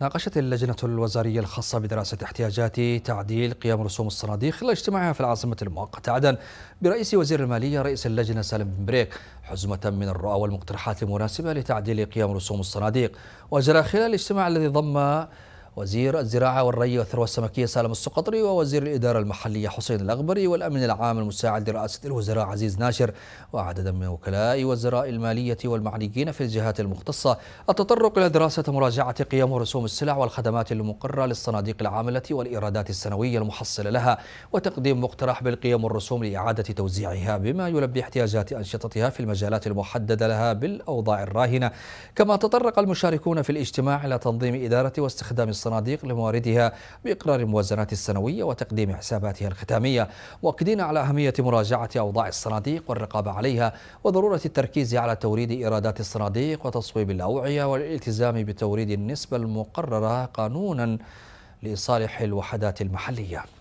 ناقشت اللجنة الوزارية الخاصة بدراسة احتياجات تعديل قيام رسوم الصناديق خلال اجتماعها في العاصمة المؤقتة عدن برئيس وزير المالية رئيس اللجنة سالم بن بريك حزمة من الرؤى والمقترحات المناسبة لتعديل قيام رسوم الصناديق وجرى خلال الاجتماع الذي ضم وزير الزراعة والري والثروة السمكية سالم السقطري ووزير الإدارة المحلية حسين الأغبري والأمن العام المساعد لرئاسة الوزراء عزيز ناشر وعددا من وكلاء وزراء المالية والمعنيين في الجهات المختصة التطرق إلى دراسة مراجعة قيم ورسوم السلع والخدمات المقرة للصناديق العاملة والإيرادات السنوية المحصلة لها وتقديم مقترح بالقيم والرسوم لإعادة توزيعها بما يلبي احتياجات أنشطتها في المجالات المحددة لها بالأوضاع الراهنة كما تطرق المشاركون في الاجتماع إلى تنظيم إدارة واستخدام الصناديق لمواردها بإقرار الموازنات السنوية وتقديم حساباتها الختامية مؤكدين على أهمية مراجعة أوضاع الصناديق والرقابة عليها وضرورة التركيز على توريد إيرادات الصناديق وتصويب الأوعية والالتزام بتوريد النسبة المقررة قانونا لصالح الوحدات المحلية